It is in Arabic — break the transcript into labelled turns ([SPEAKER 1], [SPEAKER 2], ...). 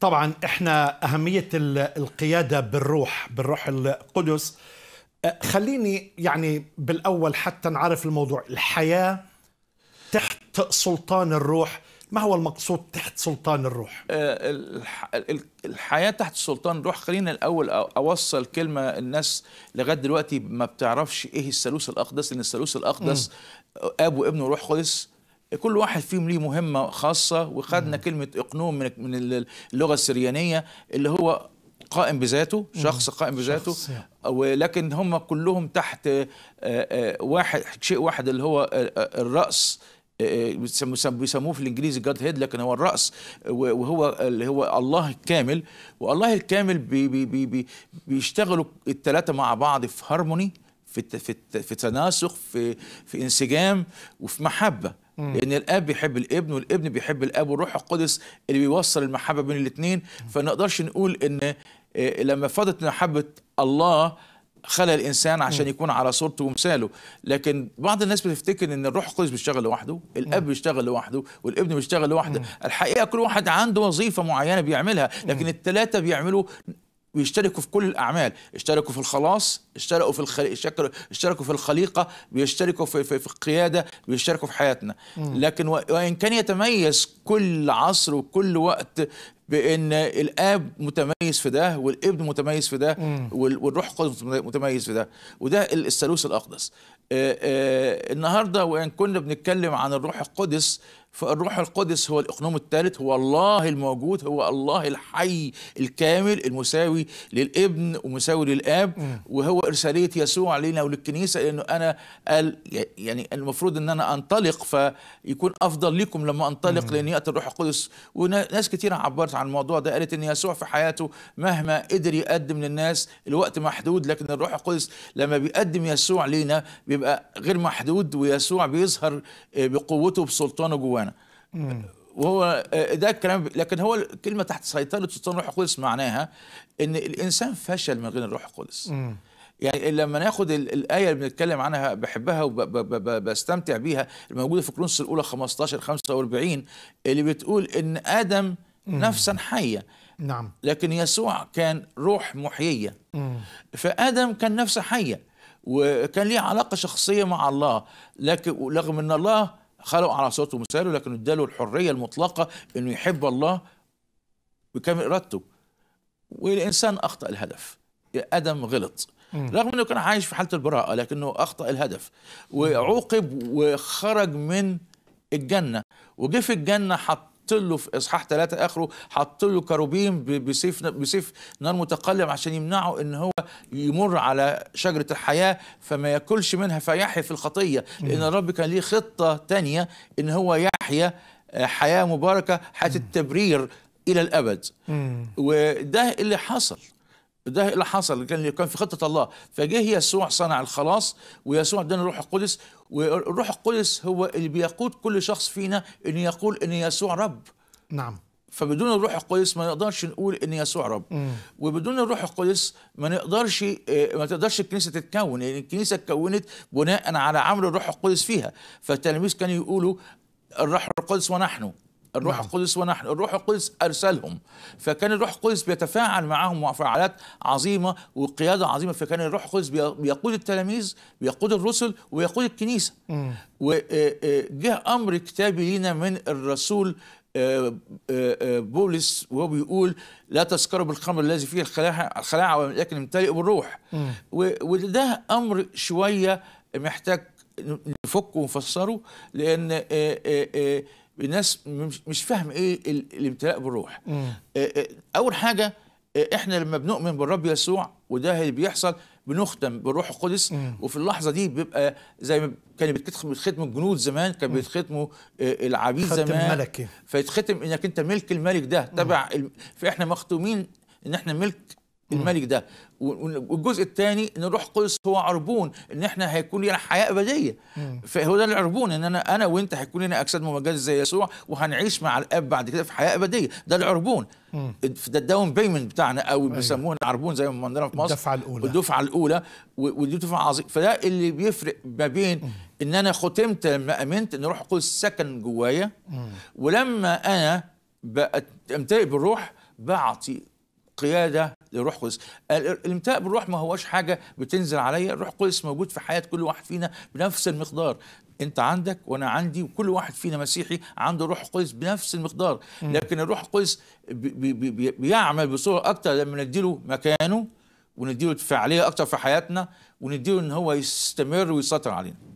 [SPEAKER 1] طبعا احنا اهميه القياده بالروح بالروح القدس أه، خليني يعني بالاول حتى نعرف الموضوع الحياه تحت سلطان الروح ما هو المقصود تحت سلطان الروح أه، الحياه تحت سلطان الروح خلينا الاول اوصل كلمه الناس لغايه دلوقتي ما بتعرفش ايه الثالوث الاقدس لان الثالوث الاقدس م. اب وابن وروح قدس كل واحد فيهم ليه مهمه خاصه وخدنا مم. كلمه اقنوم من من اللغه السريانيه اللي هو قائم بذاته شخص قائم بذاته ولكن هم كلهم تحت آه، آه، واحد شيء واحد اللي هو آه، الراس بيسموه في الانجليزي جاد هيد لكن هو الراس وهو اللي هو الله الكامل والله الكامل بي بي بي بيشتغلوا الثلاثه مع بعض في هارموني في في في تناسق في في انسجام وفي محبه مم. لان الاب بيحب الابن والابن بيحب الاب والروح القدس اللي بيوصل المحبه بين الاثنين فما نقدرش نقول ان آه، لما فضت محبه الله خلق الانسان عشان يكون على صورته ومثاله لكن بعض الناس بتفتكر ان الروح القدس بيشتغل لوحده الاب بيشتغل لوحده والابن بيشتغل لوحده الحقيقه كل واحد عنده وظيفه معينه بيعملها لكن الثلاثه بيعملوا بيشتركوا في كل الاعمال اشتركوا في الخلاص اشتركوا في الخلي... اشتركوا في الخليقه بيشتركوا في, في, في القياده بيشتركوا في حياتنا مم. لكن و... وان كان يتميز كل عصر وكل وقت بان الاب متميز في ده والابن متميز في ده وال... والروح القدس متميز في ده وده الثالوث الاقدس آآ آآ النهارده وان كنا بنتكلم عن الروح القدس فالروح القدس هو الإقنوم الثالث هو الله الموجود هو الله الحي الكامل المساوي للابن ومساوي للآب وهو إرسالية يسوع علينا وللكنيسة لأنه أنا قال يعني المفروض أن أنا أنطلق فيكون أفضل لكم لما أنطلق لأن يأتي الروح القدس وناس كثيرة عبرت عن الموضوع ده قالت أن يسوع في حياته مهما قدر يقدم للناس الوقت محدود لكن الروح القدس لما بيقدم يسوع لينا بيبقى غير محدود ويسوع بيظهر آه، بقوته بسلطانه جوانا وهو آه، ده الكلام لكن هو الكلمه تحت سيطره سلطان الروح القدس معناها ان الانسان فشل من غير الروح القدس يعني لما ناخد الايه اللي بنتكلم عنها بحبها وبستمتع بيها الموجوده في كرونس الاولى 15 45 اللي بتقول ان ادم مم. نفسا حيه نعم لكن يسوع كان روح محييه مم. فادم كان نفسه حيه وكان ليه علاقه شخصيه مع الله لكن رغم ان الله خلقوا على صوته ومثاله لكن اداله الحريه المطلقه انه يحب الله بكامل ارادته والانسان اخطا الهدف ادم غلط رغم انه كان عايش في حاله البراءه لكنه اخطا الهدف وعوقب وخرج من الجنه وجه في الجنه حط حط له في اصحاح ثلاثة اخره حط له كروبيم بسيف بسيف نار متقلم عشان يمنعه ان هو يمر على شجرة الحياة فما ياكلش منها فيحيا في الخطية لان الرب كان ليه خطة تانية ان هو يحيا آه، حياة مباركة حياة التبرير الى الابد وده اللي حصل ده إيه اللي حصل كان كان في خطه الله فجه يسوع صنع الخلاص ويسوع ادانا الروح القدس والروح القدس هو اللي بيقود كل شخص فينا ان يقول ان يسوع رب نعم فبدون الروح القدس ما نقدرش نقول ان يسوع رب مم. وبدون الروح القدس ما نقدرش آه، ما تقدرش الكنيسه تتكون يعني الكنيسه اتكونت بناء على عمل الروح القدس فيها فالتلاميذ كانوا يقولوا الروح القدس ونحن الروح نعم. القدس ونحن الروح القدس أرسلهم فكان الروح القدس بيتفاعل معهم وفعالات عظيمة وقيادة عظيمة فكان الروح القدس بيقود التلاميذ بيقود الرسل ويقود الكنيسة وجه أمر كتابي لنا من الرسول بولس وهو بيقول لا تسكروا بالخمر الذي فيه الخلاعة, الخلاعة ولكن امتلئوا بالروح وده أمر شوية محتاج نفكه ونفسره لأن الناس مش فاهم ايه الامتلاء بالروح آه، آه، اول حاجه آه، احنا لما بنؤمن بالرب يسوع وده اللي بيحصل بنختم بالروح القدس وفي اللحظه دي بيبقى زي ما كان بيتختم الجنود زمان كان بيتختموا العبيد زمان فيتختم انك انت ملك الملك ده تبع ال... فاحنا مختومين ان احنا ملك الملك ده والجزء الثاني ان روح قدس هو عربون ان احنا هيكون لنا حياه ابديه فهو ده العربون ان انا انا وانت هيكون لنا اجساد ممجده زي يسوع وهنعيش مع الاب بعد كده في حياه ابديه ده العربون ده الداون بيمنت بتاعنا او أيوه. بيسموه العربون زي ما عندنا في مصر الدفعه الاولى الدفعه الاولى ودي دفعه عظيمه فده اللي بيفرق ما بين ان انا ختمت لما امنت ان روح قدس سكن جوايا ولما انا امتلئ بالروح بعطي قياده لروح قدس الامتاء بالروح ما هوش حاجه بتنزل عليا الروح القدس موجود في حياه كل واحد فينا بنفس المقدار انت عندك وانا عندي وكل واحد فينا مسيحي عنده روح قدس بنفس المقدار لكن الروح القدس بي بي بيعمل بصوره اكتر لما نديله مكانه ونديله فعاليه اكتر في حياتنا ونديله ان هو يستمر ويسيطر علينا